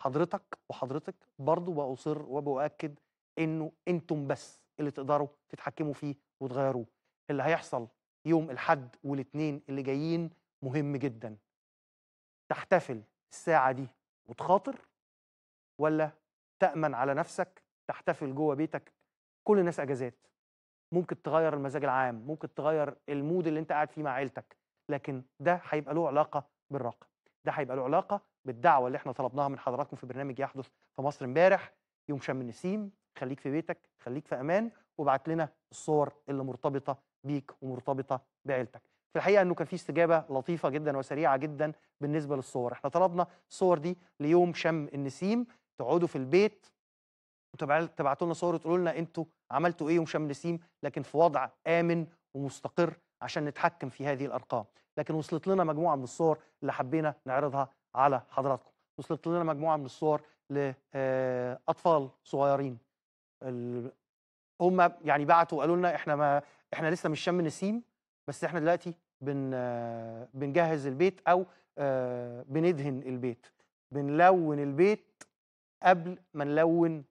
حضرتك وحضرتك برضو بأصر وبأكد إنه أنتم بس اللي تقدروا تتحكموا فيه وتغيروه اللي هيحصل يوم الحد والاثنين اللي جايين مهم جدا تحتفل الساعة دي وتخاطر ولا تأمن على نفسك تحتفل جوه بيتك كل الناس أجازات ممكن تغير المزاج العام ممكن تغير المود اللي انت قاعد فيه مع عيلتك لكن ده هيبقى له علاقة بالراقب ده هيبقى له علاقه بالدعوه اللي احنا طلبناها من حضراتكم في برنامج يحدث في مصر امبارح يوم شم النسيم خليك في بيتك خليك في امان وابعت لنا الصور اللي مرتبطه بيك ومرتبطه بعيلتك في الحقيقه انه كان في استجابه لطيفه جدا وسريعه جدا بالنسبه للصور احنا طلبنا الصور دي ليوم شم النسيم تقعدوا في البيت وتبعتوا لنا صور وتقولوا لنا انتوا عملتوا ايه يوم شم النسيم لكن في وضع امن ومستقر عشان نتحكم في هذه الارقام لكن وصلت لنا مجموعه من الصور اللي حبينا نعرضها على حضراتكم وصلت لنا مجموعه من الصور لاطفال آه، صغيرين هم يعني بعتوا قالوا لنا احنا ما احنا لسه مش شم نسيم بس احنا دلوقتي بن بنجهز البيت او آه، بندهن البيت بنلون البيت قبل ما نلون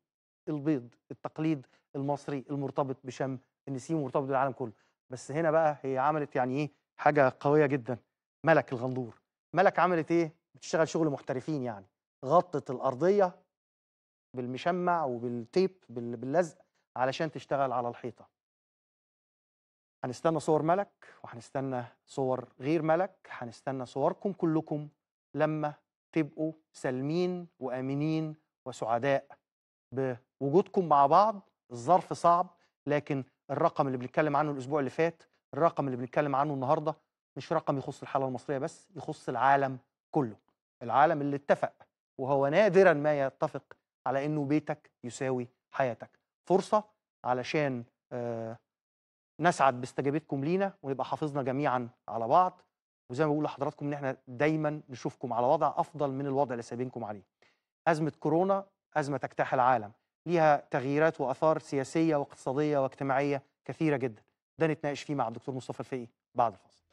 البيض التقليد المصري المرتبط بشم النسيم ومرتبط بالعالم كله بس هنا بقى هي عملت يعني ايه حاجه قويه جدا ملك الغندور ملك عملت ايه بتشتغل شغل محترفين يعني غطت الارضيه بالمشمع وبالتيب باللزق علشان تشتغل على الحيطه هنستنى صور ملك وهنستنى صور غير ملك هنستنى صوركم كلكم لما تبقوا سالمين وامنين وسعداء بوجودكم مع بعض الظرف صعب لكن الرقم اللي بنتكلم عنه الاسبوع اللي فات الرقم اللي بنتكلم عنه النهارده مش رقم يخص الحاله المصريه بس يخص العالم كله العالم اللي اتفق وهو نادرا ما يتفق على انه بيتك يساوي حياتك فرصه علشان آه، نسعد باستجابتكم لينا ونبقى حافظنا جميعا على بعض وزي ما بقول لحضراتكم ان احنا دايما نشوفكم على وضع افضل من الوضع اللي سايبينكم عليه ازمه كورونا ازمه تجتاح العالم ليها تغييرات واثار سياسيه واقتصاديه واجتماعيه كثيره جدا ده نتناقش فيه مع الدكتور مصطفى الفقي بعد الفاصل